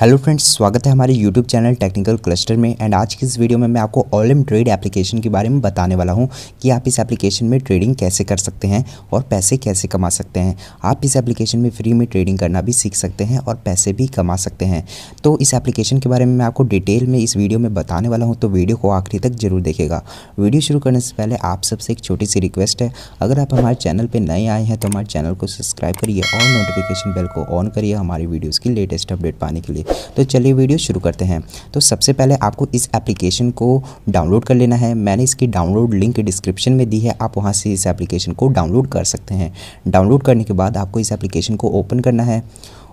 hello friends स्वागत है हमारे यूट्यूब चैनल टेक्निकल क्लस्टर में एंड आज की इस वीडियो में मैं आपको ऑल ट्रेड एप्लीकेशन के बारे में बताने वाला हूं कि आप इस एप्लीकेशन में ट्रेडिंग कैसे कर सकते हैं और पैसे कैसे कमा सकते हैं आप इस एप्लीकेशन में फ्री में ट्रेडिंग करना भी सीख सकते हैं और पैसे भी कमा सकते हैं तो इस एप्लीकेशन के बारे में मैं आपको डिटेल में इस वीडियो में बताने वाला हूँ तो वीडियो को आखिरी तक जरूर देखेगा वीडियो शुरू करने से पहले आप सबसे एक छोटी सी रिक्वेस्ट है अगर आप हमारे चैनल पर नए आए हैं तो हमारे चैनल को सब्सक्राइब करिए और नोटिफिकेशन बेल को ऑन करिए हमारी वीडियोज़ की लेटेस्ट अपडेट पाने के लिए तो चलिए वीडियो शुरू करते हैं तो सबसे पहले आपको इस एप्लीकेशन को डाउनलोड कर लेना है मैंने इसकी डाउनलोड लिंक डिस्क्रिप्शन में दी है आप वहाँ से इस एप्लीकेशन को डाउनलोड कर सकते हैं डाउनलोड करने के बाद आपको इस एप्लीकेशन को ओपन करना है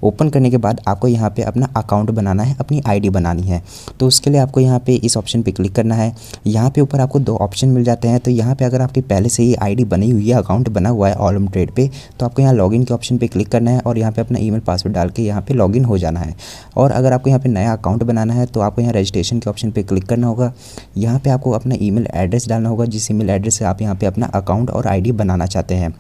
ओपन करने के बाद आपको यहाँ पे अपना अकाउंट बनाना है अपनी आईडी बनानी है तो उसके लिए आपको यहाँ पे इस ऑप्शन पे क्लिक करना है यहाँ पे ऊपर आपको दो ऑप्शन मिल जाते हैं तो यहाँ पे अगर आपकी पहले से ही आईडी बनी हुई है अकाउंट बना हुआ है ऑलम ट्रेड पर तो आपको यहाँ लॉग के ऑप्शन पर क्लिक करना है और यहाँ पर अपना ई पासवर्ड डाल के यहाँ पर लॉग हो जाना है और अगर आपको यहाँ पर नया अकाउंट बनाना है तो आपको यहाँ रजिस्ट्रेशन के ऑप्शन पर क्लिक करना होगा यहाँ पर आपको अपना ई एड्रेस डालना होगा जिस ई एड्रेस से आप यहाँ पर अपना अकाउंट और आई बनाना चाहते हैं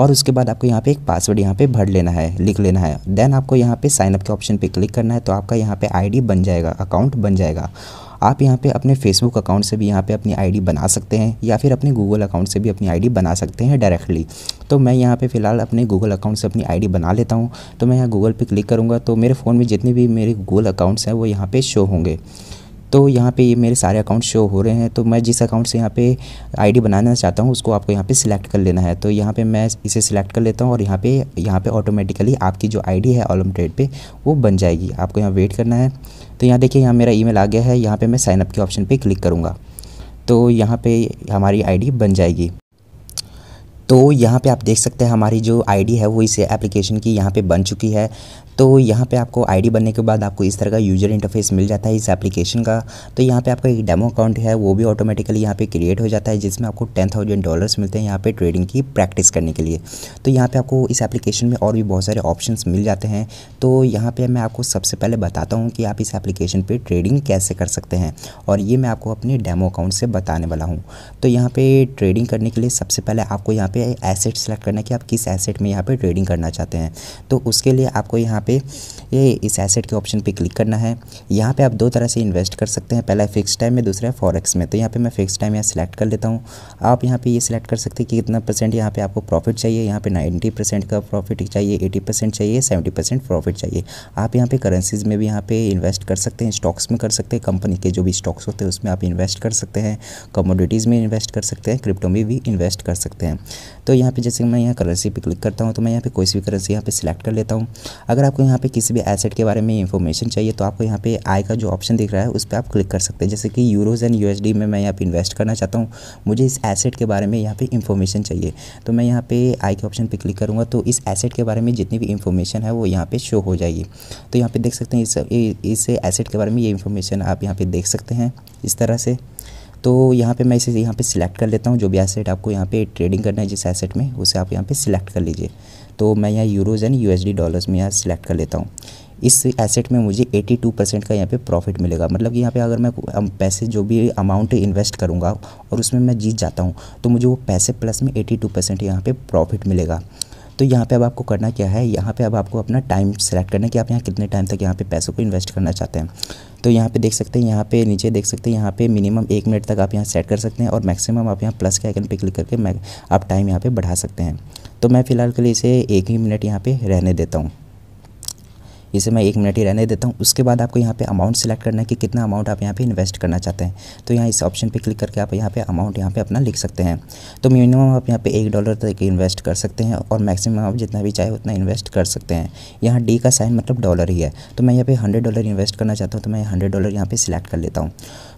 और उसके बाद आपको यहाँ पर एक पासवर्ड यहाँ पर भर लेना है लिख लेना है देन आपको यहाँ पे साइनअप के ऑप्शन पे क्लिक करना है तो आपका यहाँ पे आईडी बन जाएगा अकाउंट बन जाएगा आप यहाँ पे अपने फेसबुक अकाउंट से भी यहाँ पे अपनी आईडी बना सकते हैं या फिर अपने गूगल अकाउंट से भी अपनी आईडी बना सकते हैं डायरेक्टली तो मैं यहाँ पे फ़िलहाल अपने गूगल अकाउंट से अपनी आईडी बना लेता हूँ तो मैं यहाँ गूगल पे क्लिक करूँगा तो मेरे फ़ोन में जितने भी मेरे गूगल अकाउंट्स हैं वो यहाँ पर शो होंगे तो यहाँ पे ये मेरे सारे अकाउंट शो हो रहे हैं तो मैं जिस अकाउंट से यहाँ पे आईडी बनाना चाहता हूँ उसको आपको यहाँ पे सिलेक्ट कर लेना है तो यहाँ पे मैं इसे सिलेक्ट कर लेता हूँ और यहाँ पे यहाँ पे ऑटोमेटिकली आपकी जो आईडी है ऑलम ट्रेड पर वो बन जाएगी आपको यहाँ वेट करना है तो यहाँ देखिए यहाँ मेरा ई आ गया है यहाँ पर मैं साइनअप के ऑप्शन पर क्लिक करूँगा तो यहाँ पर हमारी आई बन जाएगी तो यहाँ पे आप देख सकते हैं हमारी जो आईडी है वो इसे एप्लीकेशन की यहाँ पे बन चुकी है तो यहाँ पे आपको आईडी बनने के बाद आपको इस तरह का यूजर इंटरफेस मिल जाता है इस एप्लीकेशन का तो यहाँ पे आपका एक डेमो अकाउंट है वो भी ऑटोमेटिकली यहाँ पे क्रिएट हो जाता है जिसमें आपको टेन थाउजेंड डॉलर्स मिलते हैं यहाँ पे ट्रेडिंग की प्रैक्टिस करने के लिए तो यहाँ पर आपको इस एप्लीकेशन में और भी बहुत सारे ऑप्शन मिल जाते हैं तो यहाँ पर मैं आपको सबसे पहले बताता हूँ कि आप इस एप्लीकेशन पर ट्रेडिंग कैसे कर सकते हैं और ये मैं आपको अपने डेमो अकाउंट से बताने वाला हूँ तो यहाँ पर ट्रेडिंग करने के लिए सबसे पहले आपको यहाँ पर एसेट सेलेक्ट करना है कि आप किस एसेट में यहाँ पर ट्रेडिंग करना चाहते हैं तो उसके लिए आपको यहाँ पर पे ये इस एसेट के ऑप्शन पे क्लिक करना है यहाँ पे आप दो तरह से इन्वेस्ट कर सकते हैं पहला है फिक्स टाइम में दूसरा है फॉरेक्स में तो यहाँ पे मैं फिक्स टाइम यहाँ सेलेक्ट कर लेता हूँ आप यहाँ पे ये सिलेक्ट कर सकते हैं कि कितना परसेंट यहाँ पे आपको प्रॉफिट चाहिए यहाँ पे नाइन्टी परसेंट का प्रॉफिट चाहिए एटी परसेंट चाहिए सेवेंटी परसेंट प्रॉफिट चाहिए आप यहाँ पर करेंसीज में भी यहाँ पे इन्वेस्ट कर सकते हैं स्टॉक्स में कर सकते हैं कंपनी के जो भी स्टॉक्स होते हैं उसमें आप इन्वेस्ट कर सकते हैं कमोडिटीज़ में इन्वेस्ट कर सकते हैं क्रिप्टो में भी इन्वेस्ट कर सकते हैं तो यहाँ पर जैसे मैं यहाँ करेंसी पर क्लिक करता हूँ तो मैं यहाँ पर कोई भी करेंसी यहाँ पर सिलेक्ट कर लेता हूँ अगर आपको आपको यहाँ पे किसी भी एसेट के बारे में इन्फॉर्मेशन चाहिए तो आपको यहाँ पे आई का जो ऑप्शन दिख रहा है उस पर आप क्लिक कर सकते हैं जैसे कि यूरोज़ एंड यूएसडी में मैं यहाँ पे इन्वेस्ट करना चाहता हूँ मुझे इस एसेट के बारे में यहाँ पे इन्फॉर्मेशन चाहिए तो मैं यहाँ पे आई के ऑप्शन पर क्लिक करूँगा तो इस एसेट के बारे में जितनी भी इन्फॉर्मेशन है वो यहाँ पर शो हो जाएगी तो यहाँ पे देख सकते हैं इस इस एसेट के बारे में ये इन्फॉर्मेशन आप यहाँ पर देख सकते हैं इस तरह से तो यहाँ पे मैं इसे यहाँ पे सिलेक्ट कर लेता हूँ जो भी एसेट आपको यहाँ पे ट्रेडिंग करना है जिस एसेट में उसे आप यहाँ पे सिलेक्ट कर लीजिए तो मैं यहाँ यूरोज़ एंड डी डॉलर्स में यहाँ सेलेक्ट कर लेता हूँ इस एसेट में मुझे 82 परसेंट का यहाँ पे प्रॉफिट मिलेगा मतलब कि यहाँ पे अगर मैं पैसे जो भी अमाउंट इन्वेस्ट करूँगा और उसमें मैं जीत जाता हूँ तो मुझे वो पैसे प्लस में 82 परसेंट यहाँ पर प्रॉफिट मिलेगा तो यहाँ पे अब आपको करना क्या है यहाँ पे अब आपको अपना टाइम सेलेक्ट करना है कि आप यहाँ कितने टाइम तक यहाँ पे पैसों को इन्वेस्ट करना चाहते हैं तो यहाँ पे देख सकते हैं यहाँ पे नीचे देख सकते हैं यहाँ पे मिनिमम एक मिनट तक आप यहाँ सेट कर सकते हैं और मैक्सिमम आप यहाँ प्लस के आइकन पे क्लिक करके आप टाइम यहाँ पर बढ़ा सकते हैं तो मैं फ़िलहाल के लिए इसे एक ही मिनट यहाँ पे रहने देता हूँ इसे मैं एक मिनट ही रहने देता हूँ उसके बाद आपको यहाँ पे अमाउंट सेलेक्ट करना है कि कितना अमाउंट आप यहाँ पे इन्वेस्ट करना चाहते हैं तो यहाँ इस ऑप्शन पे क्लिक करके आप यहाँ पे अमाउंट यहाँ पे अपना लिख सकते हैं तो मिनिमम आप यहाँ पे एक डॉलर तक इन्वेस्ट कर सकते हैं और मैक्सिमम आप जितना भी चाहे उतना इन्वेस्ट कर सकते हैं यहाँ डी का साइन मतलब डॉलर ही है तो मैं यहाँ पर हंड्रेड डॉलर इन्वेस्ट करना चाहता हूँ तो मैं हंड्रेड डॉलर यहाँ पर सिलेक्ट कर लेता हूँ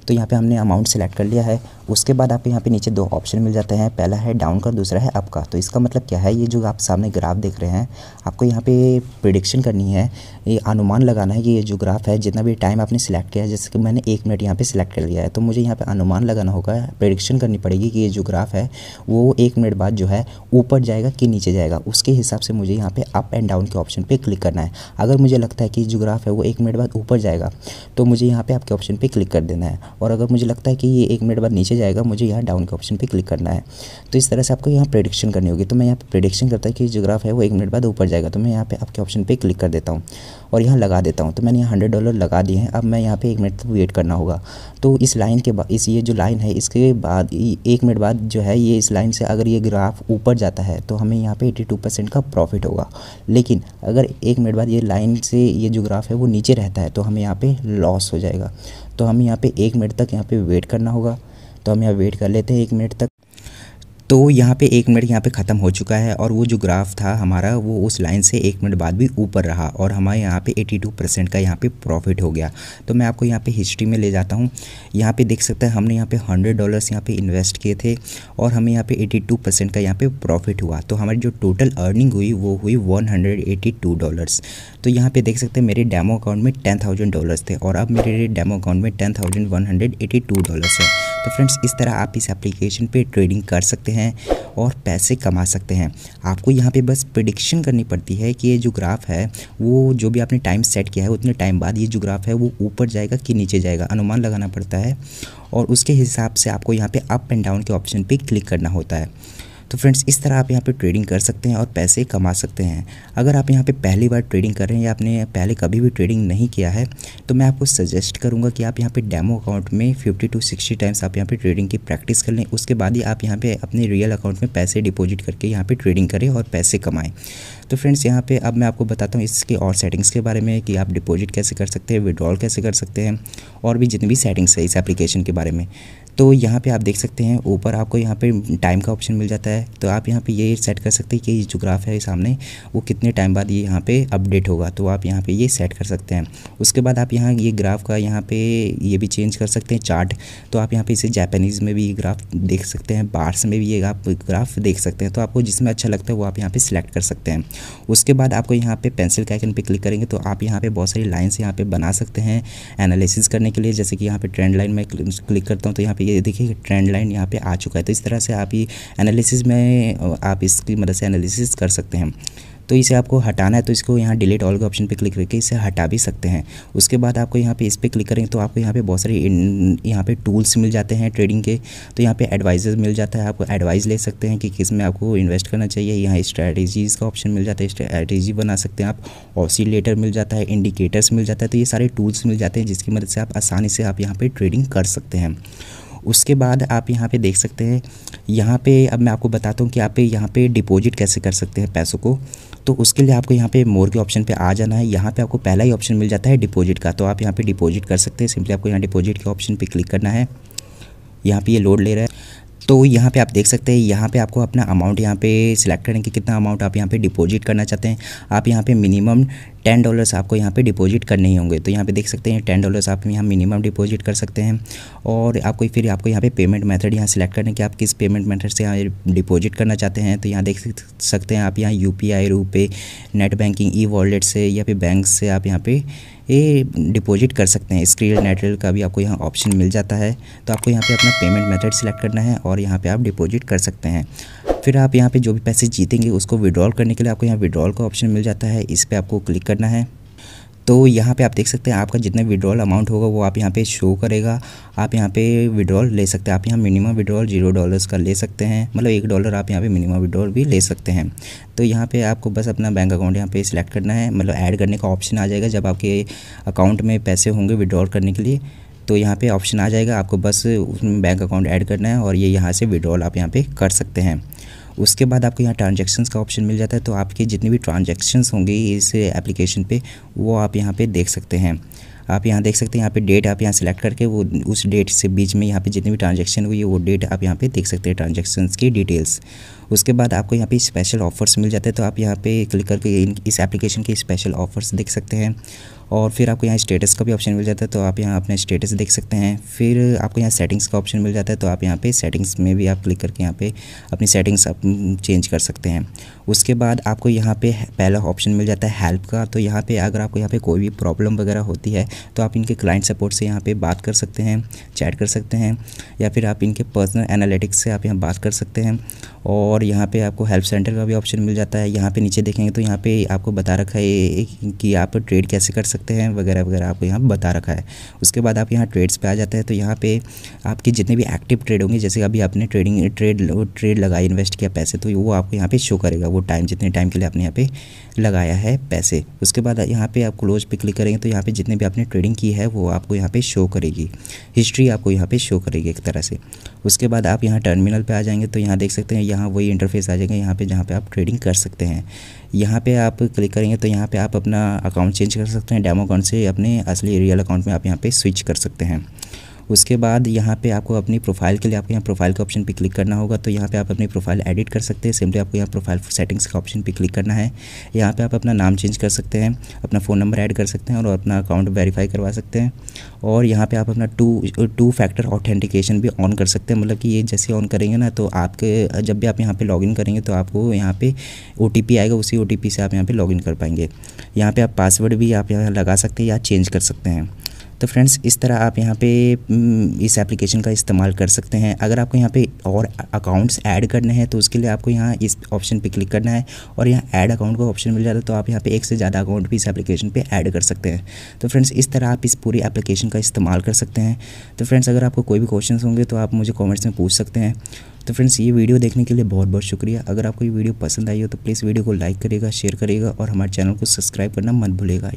तो यहाँ पे हमने अमाउंट सेलेक्ट कर लिया है उसके बाद आप यहाँ पे नीचे दो ऑप्शन मिल जाते हैं पहला है डाउन का दूसरा है अप का तो इसका मतलब क्या है ये जो आप सामने ग्राफ देख रहे हैं आपको यहाँ पे प्रिडिक्शन करनी है ये अनुमान लगाना है कि ये जो ग्राफ है जितना भी टाइम आपने सेलेक्ट किया है जैसे कि मैंने एक मिनट यहाँ पर सिलेक्ट कर लिया है तो मुझे यहाँ पर अनुमान लगाना होगा प्रिडिक्शन करनी पड़ेगी कि ये जो ग्राफ है वो एक मिनट बाद जो है ऊपर जाएगा कि नीचे जाएगा उसके हिसाब से मुझे यहाँ पर अप एंड डाउन के ऑप्शन पर क्लिक करना है अगर मुझे लगता है कि जो ग्राफ है वो एक मिनट बाद ऊपर जाएगा तो मुझे यहाँ पर आपके ऑप्शन पर क्लिक कर देना है और अगर मुझे लगता है कि ये एक मिनट बाद नीचे जाएगा मुझे यहाँ डाउन के ऑप्शन पर क्लिक करना है तो इस तरह से आपको यहाँ प्रडिक्शन करनी होगी तो मैं यहाँ पर प्रडिक्शन करता है कि जो ग्राफ है वो एक मिनट बाद ऊपर जाएगा तो मैं यहाँ पर आपके ऑप्शन पर क्लिक कर देता हूँ और यहाँ लगा देता हूँ तो मैंने यहाँ हंड्रेड डॉलर लगा दिए हैं अब मैं यहाँ पर एक मिनट तक वेट करना होगा तो इस लाइन के बाद इस ये जो लाइन है इसके बाद एक मिनट बाद जो है ये इस लाइन से अगर ये ग्राफ ऊपर जाता है तो हमें यहाँ पे 82 परसेंट का प्रॉफिट होगा लेकिन अगर एक मिनट बाद ये लाइन से ये जो ग्राफ है वो नीचे रहता है तो हमें यहाँ पे लॉस हो जाएगा तो हमें यहाँ पे एक मिनट तक यहाँ पे वेट करना होगा तो हम यहाँ वेट कर लेते हैं एक मिनट तक तो यहाँ पे एक मिनट यहाँ पे ख़त्म हो चुका है और वो जो ग्राफ था हमारा वो उस लाइन से एक मिनट बाद भी ऊपर रहा और हमारे यहाँ पे 82 परसेंट का यहाँ पे प्रॉफिट हो गया तो मैं आपको यहाँ पे हिस्ट्री में ले जाता हूँ यहाँ पे देख सकते हैं हमने यहाँ पे 100 डॉलर्स यहाँ पे इन्वेस्ट किए थे और हमें यहाँ पे 82 परसेंट का यहाँ पर प्रॉफिट हुआ तो हमारी जो टोटल अर्निंग हुई वो हुई वन डॉलर्स तो यहाँ पर देख सकते हैं मेरे डैमो अकाउंट में टेन डॉलर्स थे और अब मेरे डेमो अकाउंट में टेन डॉलर्स है तो फ्रेंड्स इस तरह आप इस एप्लीकेशन पर ट्रेडिंग कर सकते हैं हैं और पैसे कमा सकते हैं आपको यहाँ पे बस प्रडिक्शन करनी पड़ती है कि ये जो ग्राफ है वो जो भी आपने टाइम सेट किया है उतने टाइम बाद ये जो ग्राफ है वो ऊपर जाएगा कि नीचे जाएगा अनुमान लगाना पड़ता है और उसके हिसाब से आपको यहाँ पे अप एंड डाउन के ऑप्शन पे क्लिक करना होता है तो फ्रेंड्स इस तरह आप यहाँ पे ट्रेडिंग कर सकते हैं और पैसे कमा सकते हैं अगर आप यहाँ पे पहली बार ट्रेडिंग कर रहे हैं या आपने पहले कभी भी ट्रेडिंग नहीं किया है तो मैं आपको सजेस्ट करूँगा कि आप यहाँ पे डेमो अकाउंट में फिफ्टी टू सिक्सटी टाइम्स आप यहाँ पे ट्रेडिंग की प्रैक्टिस कर लें उसके बाद ही आप यहाँ पे अपने रियल अकाउंट में पैसे डिपोजिट करके यहाँ पर ट्रेडिंग करें और पैसे कमाएँ तो फ्रेंड्स यहाँ पर अब मैं आपको बताता हूँ इसके और सेटिंग्स के बारे में कि आप डिपोज़िट कैसे कर सकते हैं विड्रॉल कैसे कर सकते हैं और भी जितनी भी सेटिंग्स है इस एप्लीकेशन के बारे में तो यहाँ पे आप देख सकते हैं ऊपर आपको यहाँ पे टाइम का ऑप्शन मिल जाता है तो आप यहाँ पे ये सेट कर सकते हैं कि ये जो ग्राफ है सामने वो कितने टाइम बाद ये यहाँ पे अपडेट होगा तो आप यहाँ पे ये सेट कर सकते हैं उसके बाद आप यहाँ ये ग्राफ का यहाँ पे ये भी चेंज कर सकते हैं चार्ट तो आप यहाँ पे इसे जापानीज़ में भी ग्राफ देख सकते हैं बार्स में भी ये आप ग्राफ देख सकते हैं तो आपको जिसमें अच्छा लगता है वो आप यहाँ पर सिलेक्ट कर सकते हैं उसके बाद आपको यहाँ पर पेंसिल का आइकन पर क्लिक करेंगे तो आप यहाँ पर बहुत सारी लाइन्स यहाँ पर बना सकते हैं एनालिसिस करने के लिए जैसे कि यहाँ पर ट्रेंड लाइन में क्लिक करता हूँ तो यहाँ पर पे ये देखिए ट्रेंड लाइन यहाँ पे आ चुका है तो इस तरह से आप ये एनालिसिस में आप इसकी मदद से एनालिसिस कर सकते हैं तो इसे आपको हटाना है तो इसको यहाँ डिलीट ऑल के ऑप्शन पे क्लिक करके इसे हटा भी सकते हैं उसके बाद आपको यहाँ पे इस पर क्लिक करेंगे तो आपको यहाँ पे बहुत सारे यहाँ पे टूल्स मिल जाते हैं ट्रेडिंग के तो यहाँ पे एडवाइजर्स मिल जाता है आपको एडवाइस ले सकते हैं कि किस में आपको इन्वेस्ट करना चाहिए यहाँ स्ट्रैटेजीज़ का ऑप्शन मिल जाता है स्ट्रैटेजी बना सकते हैं आप ऑसिलेटर मिल जाता है इंडिकेटर्स मिल जाता है तो ये सारे टूल्स मिल जाते हैं जिसकी मदद से आप आसानी से आप यहाँ पर ट्रेडिंग कर सकते हैं उसके बाद आप यहाँ पे देख सकते हैं यहाँ पे अब मैं आपको बताता हूँ कि आप यहाँ पे डिपॉजिट कैसे कर सकते हैं पैसों को तो उसके लिए आपको यहाँ पे मोर के ऑप्शन पे आ जाना है यहाँ पे आपको पहला ही ऑप्शन मिल जाता है डिपॉजिट का तो आप यहाँ पे डिपॉजिट कर सकते हैं सिंपली आपको यहाँ डिपॉजिट के ऑप्शन पे क्लिक करना है यहाँ पे ये लोड ले रहा है तो यहाँ पे आप देख सकते हैं यहाँ पे आपको अपना अमाउंट यहाँ पे सिलेक्ट करें कि कितना अमाउंट आप यहाँ पे डिपॉजिट करना चाहते हैं आप यहाँ पे मिनिमम टेन डॉलर्स आपको यहाँ पे डिपॉजिट करने ही होंगे तो यहाँ पे देख सकते हैं टेन डॉलर्स आप यहाँ मिनिमम डिपॉजिट कर सकते हैं और आपको फिर आपको यहाँ पे पेमेंट मेथड यहाँ सेलेक्ट करने कि आप किस पेमेंट मेथड से यहाँ डिपॉजिट करना चाहते हैं तो यहाँ देख सकते हैं आप यहाँ U P I RuPay net banking E wallet से या फिर बैंक से आप यहाँ पर ये डिपॉजिट कर सकते हैं स्क्रील नेटल का भी आपको यहाँ ऑप्शन मिल जाता है तो आपको यहाँ पे अपना पेमेंट मेथड सेलेक्ट करना है और यहाँ पे आप डिपॉजिट कर सकते हैं फिर आप यहाँ पे जो भी पैसे जीतेंगे उसको विड्रॉल करने के लिए आपको यहाँ विड्रॉल का ऑप्शन मिल जाता है इस पर आपको क्लिक करना है तो यहाँ पे आप देख सकते हैं आपका जितना विड्रॉल अमाउंट होगा वो आप यहाँ पे शो करेगा आप यहाँ पे विड्रॉल ले सकते हैं आप यहाँ मिनिमम विड्रॉल जीरो डॉलर्स का ले सकते हैं मतलब एक डॉलर आप यहाँ पे मिनिमम विड्रॉल भी ले सकते हैं तो यहाँ पे आपको बस अपना बैंक अकाउंट यहाँ पे सिलेक्ट करना है मतलब ऐड करने का ऑप्शन आ जाएगा जब आपके अकाउंट में पैसे होंगे विड्रॉल करने के लिए तो यहाँ पर ऑप्शन आ जाएगा आपको बस उसमें बैंक अकाउंट ऐड करना है और ये यहाँ से विड्रॉल आप यहाँ पर कर सकते हैं उसके बाद आपको यहाँ ट्रांजेक्शन्स का ऑप्शन मिल जाता है तो आपके जितने भी ट्रांजेक्शन्स होंगे इस एप्लीकेशन पर वो आप यहाँ पे देख सकते हैं आप यहाँ देख सकते हैं यहाँ पे डेट आप यहाँ सेलेक्ट करके वो उस डेट से बीच में यहाँ पे जितनी भी ट्रांजेक्शन हुई है वो डेट आप यहाँ पे देख सकते हैं ट्रांजेक्शन्स की डिटेल्स उसके बाद आपको यहाँ पे स्पेशल ऑफर्स मिल जाते हैं तो आप यहाँ पे क्लिक करके इस एप्लीकेशन के स्पेशल ऑफर्स देख सकते हैं और फिर आपको यहाँ स्टेटस का भी ऑप्शन मिल जाता है तो आप यहाँ अपना स्टेटस देख सकते हैं फिर आपको यहाँ सेटिंग्स का ऑप्शन मिल जाता है तो आप यहाँ पे सेटिंग्स में भी आप क्लिक करके यहाँ पे अपनी सेटिंग्स आप चेंज कर सकते हैं उसके बाद आपको यहाँ पे पहला ऑप्शन मिल जाता है हेल्प का तो यहाँ पर अगर आपको यहाँ पर कोई भी प्रॉब्लम वगैरह होती है तो आप इनके क्लाइंट सपोर्ट से यहाँ पर बात कर सकते हैं चैट कर सकते हैं या फिर आप इनके पर्सनल एनालिटिक्स से आप यहाँ बात कर सकते हैं और यहाँ पर आपको हेल्प सेंटर का भी ऑप्शन मिल जाता है यहाँ पर नीचे देखेंगे तो यहाँ पर आपको बता रखा है कि आप ट्रेड कैसे कर सकते सकते हैं वगैरह वगैरह आपको यहाँ बता रखा है उसके बाद आप यहाँ ट्रेड्स पे आ जाते हैं तो यहाँ पे आपके जितने भी एक्टिव ट्रेड होंगे जैसे अभी आपने ट्रेडिंग ट्रेड ट्रेड लगाया इन्वेस्ट किया पैसे तो वो आपको यहाँ पे शो करेगा वो टाइम जितने टाइम के लिए आपने यहाँ पे लगाया है पैसे उसके बाद यहाँ पे आप क्लोज पे क्लिक करेंगे तो यहाँ पे जितने भी आपने ट्रेडिंग की है वो आपको यहाँ पे शो करेगी हिस्ट्री आपको यहाँ पे शो करेगी एक तरह से उसके बाद आप यहाँ टर्मिनल पर आ जाएंगे तो यहाँ देख सकते हैं यहाँ वही इंटरफेस आ जाएगा यहाँ पे जहाँ पे आप ट्रेडिंग कर सकते हैं यहाँ पे आप क्लिक करेंगे तो यहाँ पे आप अपना अकाउंट चेंज कर सकते हैं डेमो अकाउंट से अपने असली रियल अकाउंट में आप यहाँ पे स्विच कर सकते हैं उसके बाद यहाँ पे आपको अपनी प्रोफाइल के लिए आपको यहाँ प्रोफाइल के ऑप्शन पे क्लिक करना होगा तो यहाँ पे आप अपनी प्रोफाइल एडिट कर सकते हैं सिंपली आपको यहाँ प्रोफाइल सेटिंग्स के ऑप्शन पे क्लिक करना है यहाँ पे आप अपना नाम चेंज कर सकते हैं अपना फ़ोन नंबर ऐड कर सकते हैं और अपना अकाउंट वेरीफाई करवा सकते हैं और यहाँ पर आप अपना टू टू फैक्टर ऑथेंटिकेशन भी ऑन कर सकते हैं मतलब कि ये जैसे ऑन करेंगे ना तो आपके जब भी आप यहाँ पर लॉग करेंगे तो आपको यहाँ पर ओ आएगा उसी ओ से आप यहाँ पर लॉग कर पाएंगे यहाँ पर आप पासवर्ड भी आप यहाँ लगा सकते हैं या चेंज कर सकते हैं तो फ्रेंड्स इस तरह आप यहाँ पे हम्म, इस एप्लीकेशन का इस्तेमाल कर सकते हैं अगर आपको यहाँ पे और अकाउंट्स ऐड करने हैं तो उसके लिए आपको यहाँ इस ऑप्शन पे क्लिक करना है और यहाँ ऐड अकाउंट का ऑप्शन मिल जाता है तो आप यहाँ पे एक से ज़्यादा अकाउंट भी इस एप्लीकेशन पे ऐड कर सकते हैं तो फ्रेंड्स इस तरह आप इस पूरी एप्लीकेशन का इस्तेमाल कर सकते हैं तो फ्रेंड्स अगर आपको कोई भी क्वेश्चन होंगे तो आप मुझे कॉमेंट्स में पूछ सकते हैं तो फ्रेंड्स ये वीडियो देखने के लिए बहुत बहुत शुक्रिया अगर आपको ये वीडियो पसंद आई हो तो प्लीज़ वीडियो को लाइक करेगा शेयर करेगा और हमारे चैनल को सब्सक्राइब करना मत भूलेगा